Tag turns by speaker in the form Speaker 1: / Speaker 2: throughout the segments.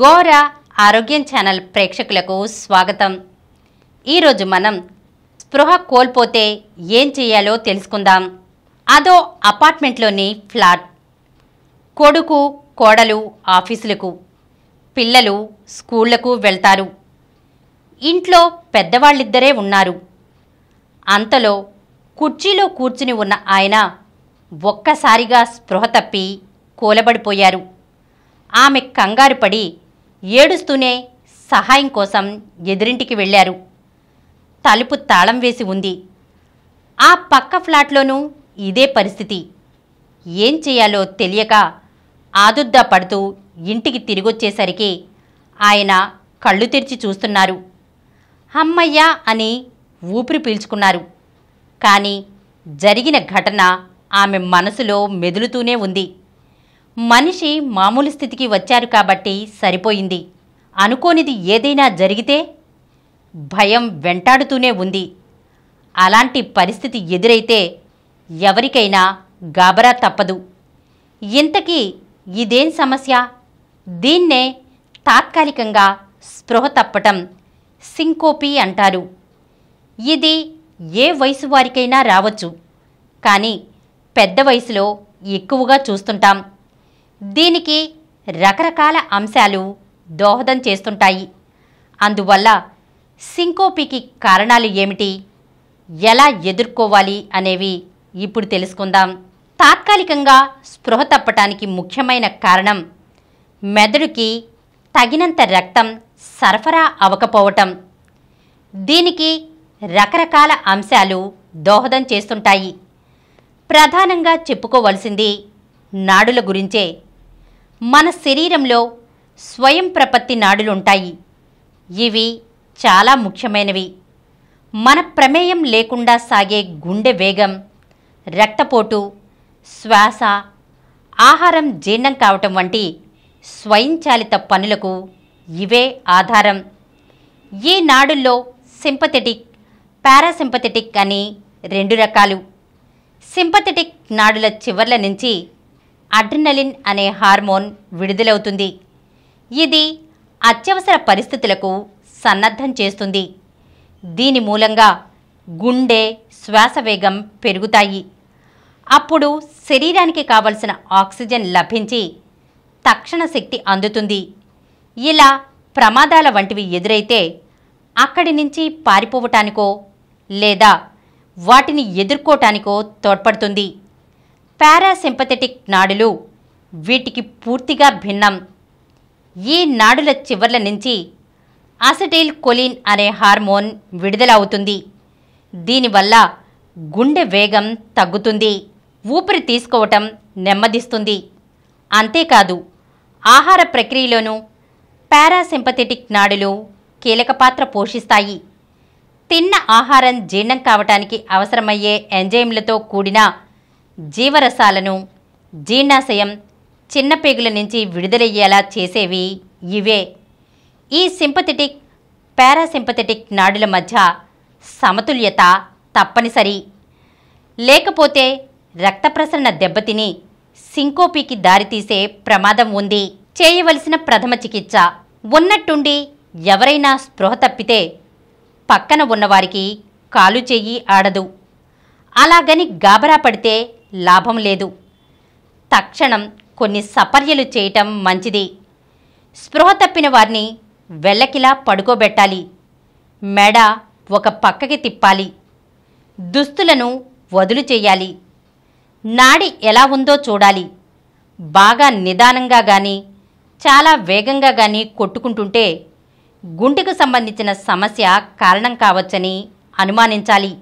Speaker 1: గోర ఆరోగ్యం ఛానల్ ప్రేక్షకులకు స్వాగతం ఈరోజు మనం స్పృహ కోల్పోతే ఏం చేయాలో తెలుసుకుందాం అదో అపార్ట్మెంట్లోని ఫ్లాట్ కొడుకు కోడలు ఆఫీసులకు పిల్లలు స్కూళ్లకు వెళ్తారు ఇంట్లో పెద్దవాళ్ళిద్దరే ఉన్నారు అంతలో కుర్చీలో కూర్చుని ఉన్న ఆయన ఒక్కసారిగా స్పృహ తప్పి కూలబడిపోయారు ఆమె కంగారు పడి ఏడుస్తూనే సహాయం కోసం ఎదురింటికి వెళ్ళారు తలుపు తాళం వేసి ఉంది ఆ పక్క ఫ్లాట్లోనూ ఇదే పరిస్థితి ఏం చేయాలో తెలియక ఆదుర్దా పడుతూ ఇంటికి తిరిగొచ్చేసరికి ఆయన కళ్ళు తెరిచి చూస్తున్నారు అమ్మయ్యా అని ఊపిరి పీల్చుకున్నారు కానీ జరిగిన ఘటన ఆమె మనసులో మెదులుతూనే ఉంది మనిషి మామూలు స్థితికి వచ్చారు కాబట్టి సరిపోయింది అనుకోనిది ఏదైనా జరిగితే భయం వెంటాడుతూనే ఉంది అలాంటి పరిస్థితి ఎదురైతే ఎవరికైనా గాబరా తప్పదు ఇంతకీ ఇదేం సమస్య దీన్నే తాత్కాలికంగా స్పృహ తప్పటం సింకోపీ అంటారు ఇది ఏ వయసు వారికైనా రావచ్చు కానీ పెద్ద వయసులో ఎక్కువగా చూస్తుంటాం దీనికి రకరకాల అంశాలు దోహదం చేస్తుంటాయి అందువల్ల సింకోపీకి కారణాలు ఏమిటి ఎలా ఎదుర్కోవాలి అనేవి ఇప్పుడు తెలుసుకుందాం తాత్కాలికంగా స్పృహ తప్పటానికి ముఖ్యమైన కారణం మెదడుకి తగినంత రక్తం సరఫరా అవకపోవటం దీనికి రకరకాల అంశాలు దోహదం చేస్తుంటాయి ప్రధానంగా చెప్పుకోవలసింది నాడుల గురించే మన శరీరంలో స్వయం ప్రపత్తి నాడులుంటాయి ఇవి చాలా ముఖ్యమైనవి మన ప్రమేయం లేకుండా సాగే గుండె వేగం రక్తపోటు శ్వాస ఆహారం జీర్ణం కావటం వంటి స్వయంచాలిత పనులకు ఇవే ఆధారం ఈ నాడుల్లో సింపథెటిక్ పారాసింపథెటిక్ అని రెండు రకాలు సింపథెటిక్ నాడుల చివర్ల నుంచి అడ్రినలిన్ అనే హార్మోన్ విడుదలవుతుంది ఇది అత్యవసర పరిస్థితులకు సన్నద్ధం చేస్తుంది దీని మూలంగా గుండె శ్వాస వేగం పెరుగుతాయి అప్పుడు శరీరానికి కావలసిన ఆక్సిజన్ లభించి తక్షణ శక్తి అందుతుంది ఇలా ప్రమాదాల వంటివి ఎదురైతే అక్కడి నుంచి పారిపోవటానికో లేదా వాటిని ఎదుర్కోటానికో తోడ్పడుతుంది పారాసింపథెటిక్ నాడులు వీటికి పూర్తిగా భిన్నం ఈ నాడుల చివర్ల నుంచి అసటైల్ కొలిన్ అనే హార్మోన్ విడుదల అవుతుంది దీనివల్ల గుండె వేగం తగ్గుతుంది ఊపిరి తీసుకోవటం నెమ్మదిస్తుంది అంతేకాదు ఆహార ప్రక్రియలోనూ పారాసింపథెటిక్ నాడులు కీలక పాత్ర పోషిస్తాయి తిన్న ఆహారం జీర్ణం కావటానికి అవసరమయ్యే ఎంజైమ్లతో కూడిన జీవరసాలను జీర్ణాశయం చిన్న పేగుల నుంచి విడుదలయ్యేలా చేసేవి ఇవే ఈ సింపథెటిక్ పారాసింపథెటిక్ నాడుల మధ్య సమతుల్యత తప్పనిసరి లేకపోతే రక్త ప్రసరణ దెబ్బతిని సింకోపీకి దారితీసే ప్రమాదం ఉంది చేయవలసిన ప్రథమ చికిత్స ఉన్నట్టుండి ఎవరైనా స్పృహ తప్పితే పక్కన ఉన్నవారికి కాలు చేయి ఆడదు అలాగని గాబరా పడితే లాభం లేదు తక్షణం కొన్ని సపర్యలు చేయటం మంచిది స్పృహ తప్పిన వారిని వెళ్ళకిలా పడుకోబెట్టాలి మెడ ఒక పక్కకి తిప్పాలి దుస్తులను వదులు చేయాలి నాడి ఎలా ఉందో చూడాలి బాగా నిదానంగా కానీ చాలా వేగంగా కానీ కొట్టుకుంటుంటే గుండెకు సంబంధించిన సమస్య కారణం కావచ్చని అనుమానించాలి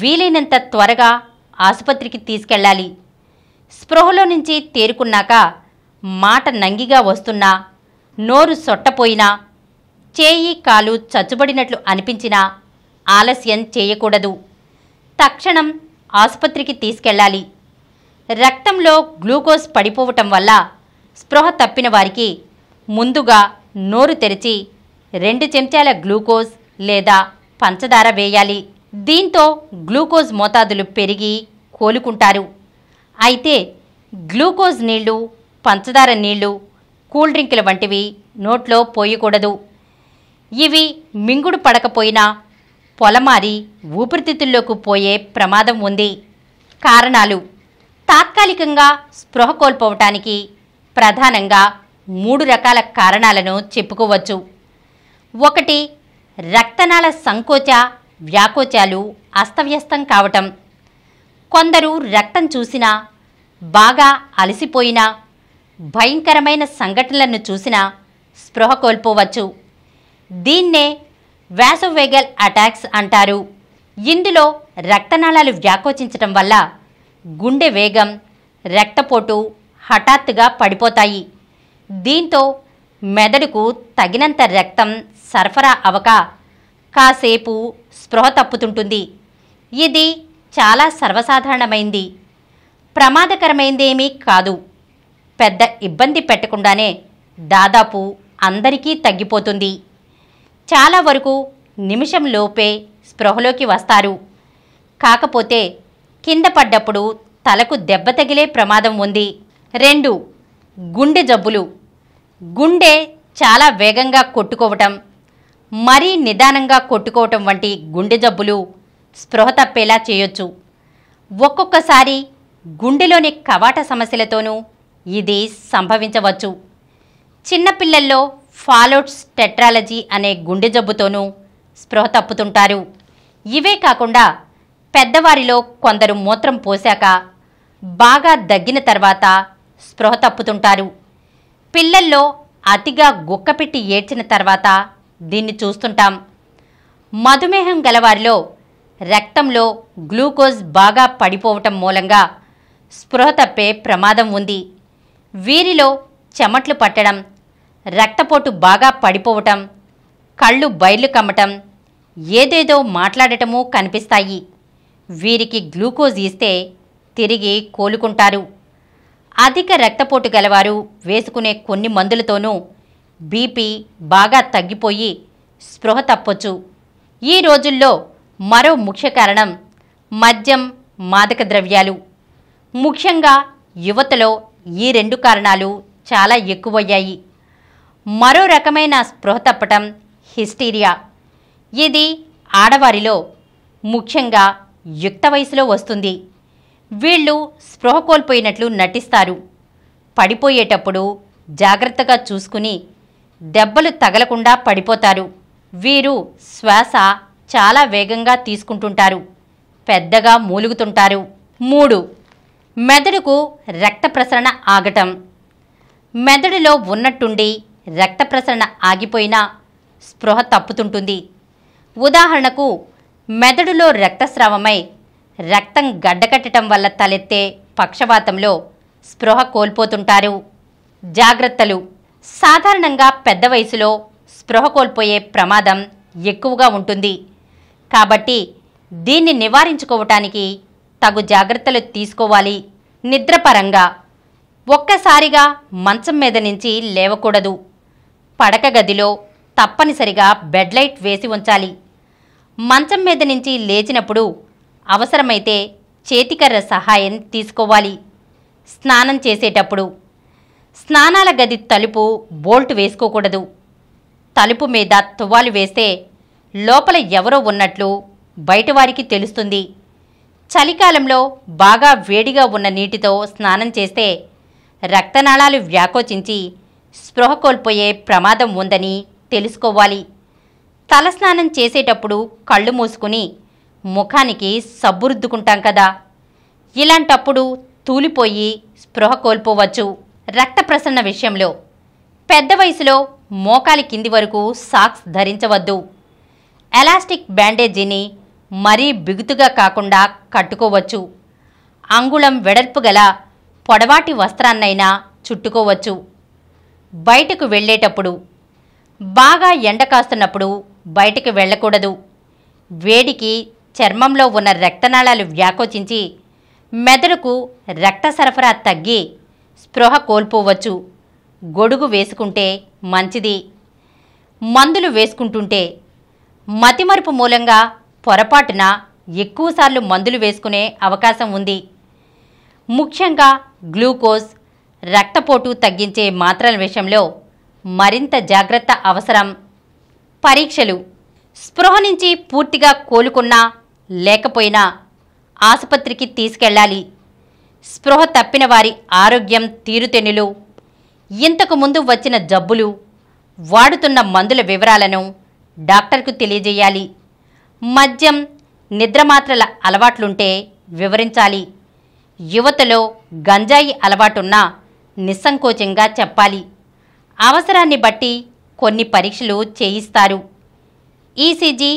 Speaker 1: వీలైనంత త్వరగా ఆసుపత్రికి తీసుకెళ్లాలి స్పృహలో నుంచి తేరుకున్నాక మాట నంగిగా వస్తున్నా నోరు సొట్టపోయినా చేయి కాలు చచ్చుబడినట్లు అనిపించినా ఆలస్యం చేయకూడదు తక్షణం ఆసుపత్రికి తీసుకెళ్లాలి రక్తంలో గ్లూకోజ్ పడిపోవటం వల్ల స్పృహ తప్పిన వారికి ముందుగా నోరు తెరిచి రెండు చెంచాల గ్లూకోజ్ లేదా పంచదార వేయాలి దీంతో గ్లూకోజ్ మోతాదులు పెరిగి కోలుకుంటారు అయితే గ్లూకోజ్ నీళ్లు పంచదార నీళ్లు కూల్ డ్రింకుల వంటివి నోట్లో పోయకూడదు ఇవి మింగుడు పడకపోయినా పొలమారి ఊపిరితిత్తుల్లోకి పోయే ప్రమాదం ఉంది కారణాలు తాత్కాలికంగా స్పృహ కోల్పోవటానికి ప్రధానంగా మూడు రకాల కారణాలను చెప్పుకోవచ్చు ఒకటి రక్తనాళ సంకోచ వ్యాకోచాలు అస్తవ్యస్తం కావటం కొందరు రక్తం చూసినా బాగా అలసిపోయినా భయంకరమైన సంఘటనలను చూసినా స్పృహ కోల్పోవచ్చు దీన్నే వ్యాసోవేగల్ అటాక్స్ అంటారు ఇందులో రక్తనాళాలు వ్యాకోచించటం వల్ల గుండె వేగం రక్తపోటు హఠాత్తుగా పడిపోతాయి దీంతో మెదడుకు తగినంత రక్తం సరఫరా అవక కాసేపు స్పృహ తప్పుతుంటుంది ఇది చాలా సర్వసాధారణమైంది ప్రమాదకరమైందేమీ కాదు పెద్ద ఇబ్బంది పెట్టకుండానే దాదాపు అందరికీ తగ్గిపోతుంది చాలా వరకు నిమిషం లోపే స్పృహలోకి వస్తారు కాకపోతే కింద పడ్డప్పుడు తలకు దెబ్బ తగిలే ప్రమాదం ఉంది రెండు గుండె జబ్బులు గుండె చాలా వేగంగా కొట్టుకోవటం మరీ నిదానంగా కొట్టుకోవటం వంటి గుండె జబ్బులు స్పృహ తప్పేలా చేయొచ్చు ఒక్కొక్కసారి గుండెలోని కవాట సమస్యలతోనూ ఇది సంభవించవచ్చు చిన్నపిల్లల్లో ఫాలోట్స్ టెట్రాలజీ అనే గుండె జబ్బుతోనూ స్పృహ తప్పుతుంటారు ఇవే కాకుండా పెద్దవారిలో కొందరు మూత్రం పోశాక బాగా దగ్గిన తర్వాత స్పృహ తప్పుతుంటారు పిల్లల్లో అతిగా గుక్కపెట్టి ఏడ్చిన తర్వాత దీన్ని చూస్తుంటాం మధుమేహం గలవారిలో రక్తంలో గ్లూకోజ్ బాగా పడిపోవటం మూలంగా స్పృహ తప్పే ప్రమాదం ఉంది వీరిలో చెమట్లు పట్టడం రక్తపోటు బాగా పడిపోవటం కళ్ళు బయళ్ళు కమ్మటం ఏదేదో మాట్లాడటము కనిపిస్తాయి వీరికి గ్లూకోజ్ ఇస్తే తిరిగి కోలుకుంటారు అధిక రక్తపోటు గలవారు వేసుకునే కొన్ని మందులతోనూ బీపీ బాగా తగ్గిపోయి స్పృహ తప్పొచ్చు ఈ రోజుల్లో మరో ముఖ్య కారణం మద్యం మాదక ద్రవ్యాలు ముఖ్యంగా యువతలో ఈ రెండు కారణాలు చాలా ఎక్కువయ్యాయి మరో రకమైన స్పృహ తప్పటం హిస్టీరియా ఇది ఆడవారిలో ముఖ్యంగా యుక్త వయసులో వస్తుంది వీళ్ళు స్పృహ కోల్పోయినట్లు నటిస్తారు పడిపోయేటప్పుడు జాగ్రత్తగా చూసుకుని దెబ్బలు తగలకుండా పడిపోతారు వీరు శ్వాస చాలా వేగంగా తీసుకుంటుంటారు పెద్దగా మూలుగుతుంటారు మూడు మెదడుకు రక్త ప్రసరణ ఆగటం మెదడులో ఉన్నట్టుండి రక్త ప్రసరణ ఆగిపోయినా స్పృహ తప్పుతుంటుంది ఉదాహరణకు మెదడులో రక్తస్రావమై రక్తం గడ్డకట్టడం వల్ల తలెత్తే పక్షవాతంలో స్పృహ కోల్పోతుంటారు జాగ్రత్తలు సాధారణంగా పెద్ద వయసులో స్పృహ కోల్పోయే ప్రమాదం ఎక్కువగా ఉంటుంది కాబట్టి దీన్ని నివారించుకోవటానికి తగు జాగ్రత్తలు తీసుకోవాలి నిద్రపరంగా ఒక్కసారిగా మంచం మీద నుంచి లేవకూడదు పడక గదిలో తప్పనిసరిగా బెడ్ లైట్ వేసి ఉంచాలి మంచం మీద నుంచి లేచినప్పుడు అవసరమైతే చేతికర్ర సహాయం తీసుకోవాలి స్నానం చేసేటప్పుడు స్నానాల గది తలుపు బోల్ట్ వేసుకోకూడదు తలుపు మీద తువ్వాలు వేస్తే లోపల ఎవరో ఉన్నట్లు బయటవారికి తెలుస్తుంది చలికాలంలో బాగా వేడిగా ఉన్న నీటితో స్నానం చేస్తే రక్తనాళాలు వ్యాకోచించి స్పృహ కోల్పోయే ప్రమాదం ఉందని తెలుసుకోవాలి తలస్నానం చేసేటప్పుడు కళ్ళు మూసుకుని ముఖానికి సబ్బు రుద్దుకుంటాం కదా ఇలాంటప్పుడు తూలిపోయి స్పృహ కోల్పోవచ్చు రక్త ప్రసరణ విషయంలో పెద్ద వయసులో మోకాలి కింది వరకు సాక్స్ ధరించవద్దు ఎలాస్టిక్ బ్యాండేజీని మరీ బిగుతుగా కాకుండా కట్టుకోవచ్చు అంగుళం వెడల్పు గల పొడవాటి వస్త్రాన్నైనా చుట్టుకోవచ్చు బయటకు వెళ్ళేటప్పుడు బాగా ఎండ కాస్తున్నప్పుడు బయటకు వెళ్ళకూడదు వేడికి చర్మంలో ఉన్న రక్తనాళాలు వ్యాకోచించి మెదడుకు రక్త సరఫరా తగ్గి స్పృహ కోల్పోవచ్చు గొడుగు వేసుకుంటే మంచిది మందులు వేసుకుంటుంటే మతిమరుపు మూలంగా పొరపాటున ఎక్కువసార్లు మందులు వేసుకునే అవకాశం ఉంది ముఖ్యంగా గ్లూకోజ్ రక్తపోటు తగ్గించే మాత్రల విషయంలో మరింత జాగ్రత్త అవసరం పరీక్షలు స్పృహ నుంచి పూర్తిగా కోలుకున్నా లేకపోయినా ఆసుపత్రికి తీసుకెళ్ళాలి స్పృహ తప్పిన వారి ఆరోగ్యం తీరుతెన్నులు ఇంతకు ముందు వచ్చిన జబ్బులు వాడుతున్న మందుల వివరాలను డాక్టర్కు తెలియజేయాలి మద్యం నిద్రమాత్రల అలవాట్లుంటే వివరించాలి యువతలో గంజాయి అలవాటున్నా నిస్సంకోచంగా చెప్పాలి అవసరాన్ని బట్టి కొన్ని పరీక్షలు చేయిస్తారు ఈసీజీ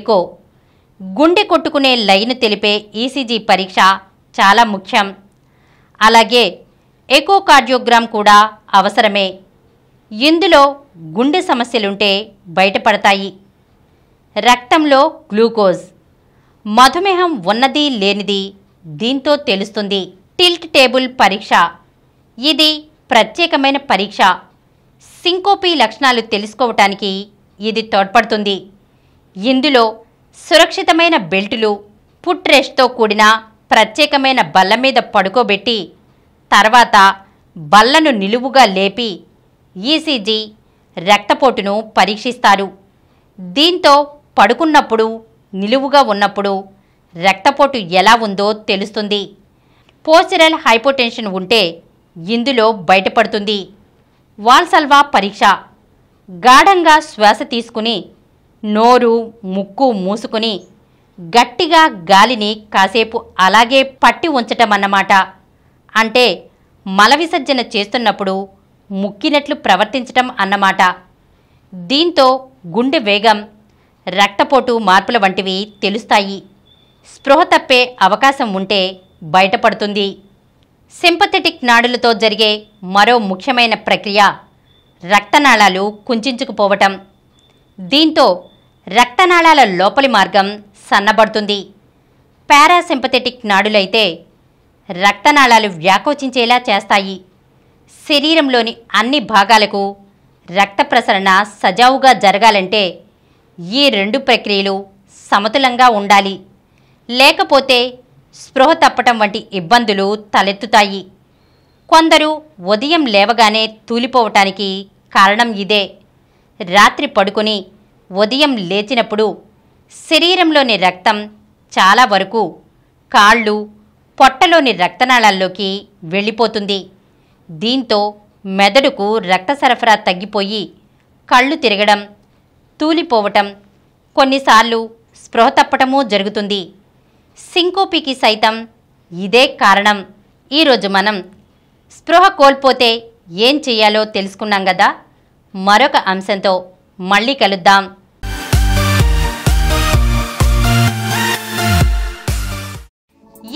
Speaker 1: ఎకో గుండె కొట్టుకునే లైను తెలిపే ఈసీజీ పరీక్ష చాలా ముఖ్యం అలాగే ఎకోకార్డియోగ్రామ్ కూడా అవసరమే ఇందులో గుండె సమస్యలుంటే బయటపడతాయి రక్తంలో గ్లూకోజ్ మధుమేహం ఉన్నది లేనిది దీంతో తెలుస్తుంది టిల్ట్ టేబుల్ పరీక్ష ఇది ప్రత్యేకమైన పరీక్ష సింకోపీ లక్షణాలు తెలుసుకోవటానికి ఇది తోడ్పడుతుంది ఇందులో సురక్షితమైన బెల్టులు పుట్ రెస్ట్తో కూడిన ప్రత్యేకమైన బల్ల మీద పడుకోబెట్టి తర్వాత బల్లను నిలువుగా లేపి ఈసీజీ రక్తపోటును పరీక్షిస్తారు దీంతో పడుకున్నప్పుడు నిలువుగా ఉన్నప్పుడు రక్తపోటు ఎలా ఉందో తెలుస్తుంది పోస్టరల్ హైపోటెన్షన్ ఉంటే ఇందులో బయటపడుతుంది వాల్సల్వా పరీక్ష గాఢంగా శ్వాస తీసుకుని నోరు ముక్కు మూసుకుని గట్టిగా గాలిని కాసేపు అలాగే పట్టి ఉంచటం అన్నమాట అంటే మల విసర్జన చేస్తున్నప్పుడు ముక్కినట్లు ప్రవర్తించటం అన్నమాట దీంతో గుండె వేగం రక్తపోటు మార్పుల వంటివి తెలుస్తాయి స్పృహ తప్పే అవకాశం ఉంటే బయటపడుతుంది సింపథెటిక్ నాడులతో జరిగే మరో ముఖ్యమైన ప్రక్రియ రక్తనాళాలు కుంచుకుపోవటం దీంతో రక్తనాళాల లోపలి మార్గం సన్నబడుతుంది పారాసింపథెటిక్ నాడులైతే రక్తనాళాలు వ్యాకోచించేలా చేస్తాయి శరీరంలోని అన్ని భాగాలకు రక్త ప్రసరణ సజావుగా జరగాలంటే ఈ రెండు ప్రక్రియలు సమతులంగా ఉండాలి లేకపోతే స్పృహ తప్పటం వంటి ఇబ్బందులు తలెత్తుతాయి కొందరు ఉదయం లేవగానే తూలిపోవటానికి కారణం ఇదే రాత్రి పడుకుని ఉదయం లేచినప్పుడు శరీరంలోని రక్తం చాలా వరకు కాళ్ళు పొట్టలోని రక్తనాళాల్లోకి వెళ్ళిపోతుంది దీంతో మెదడుకు రక్త సరఫరా తగ్గిపోయి కళ్ళు తిరగడం తూలిపోవటం కొన్నిసార్లు స్పృహ తప్పటమూ జరుగుతుంది సింకోపీకి సైతం ఇదే కారణం ఈరోజు మనం స్పృహ కోల్పోతే ఏం చేయాలో తెలుసుకున్నాం కదా మరొక అంశంతో మళ్ళీ కలుద్దాం